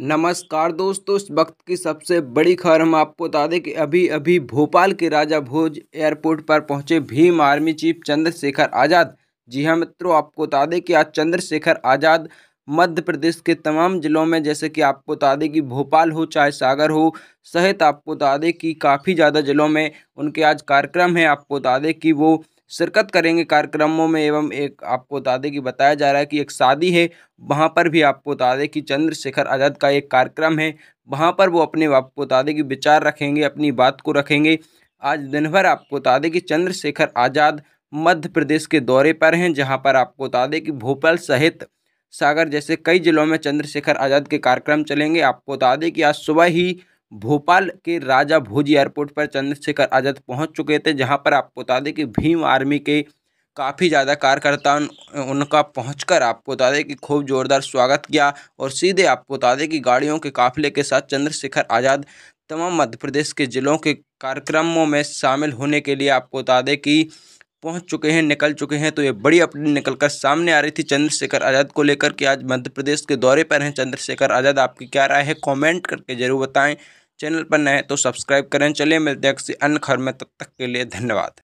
नमस्कार दोस्तों इस वक्त की सबसे बड़ी खबर हम आपको बता दें कि अभी अभी भोपाल के राजा भोज एयरपोर्ट पर पहुंचे भीम आर्मी चीफ चंद्रशेखर आज़ाद जी हाँ मित्रों आपको बता दें कि आज चंद्रशेखर आज़ाद मध्य प्रदेश के तमाम ज़िलों में जैसे कि आपको बता दें कि भोपाल हो चाहे सागर हो सहित आपको बता दें कि काफ़ी ज़्यादा ज़िलों में उनके आज कार्यक्रम है आपको बता दें कि वो शिरकत करेंगे कार्यक्रमों में एवं एक आपको बता दें कि बताया जा रहा है कि एक शादी है वहाँ पर भी आपको बता दें कि चंद्रशेखर आज़ाद का एक कार्यक्रम है वहाँ पर वो अपने आपको बता दें कि विचार रखेंगे अपनी बात को रखेंगे आज दिन भर आपको बता दें कि चंद्रशेखर आज़ाद मध्य प्रदेश के दौरे पर हैं जहाँ पर आपको बता दें कि भोपाल सहित सागर जैसे कई जिलों में चंद्रशेखर आज़ाद के कार्यक्रम चलेंगे आपको बता दें कि आज सुबह ही भोपाल के राजा भोज एयरपोर्ट पर चंद्रशेखर आज़ाद पहुंच चुके थे जहां पर आपको बता दें कि भीम आर्मी के काफ़ी ज़्यादा कार्यकर्ता उनका पहुंचकर आपको बता दें कि खूब ज़ोरदार स्वागत किया और सीधे आपको बता दें कि गाड़ियों के काफिले के साथ चंद्रशेखर आज़ाद तमाम मध्य प्रदेश के ज़िलों के कार्यक्रमों में शामिल होने के लिए आपको बता दें कि पहुंच चुके हैं निकल चुके हैं तो ये बड़ी अपडेट निकल कर सामने आ रही थी चंद्रशेखर आज़ाद को लेकर कि आज मध्य प्रदेश के दौरे पर हैं चंद्रशेखर आज़ाद आपकी क्या राय है कमेंट करके ज़रूर बताएं चैनल पर नए तो सब्सक्राइब करें चलिए मिलते हैं किसी अन्य खबर में तब तक के लिए धन्यवाद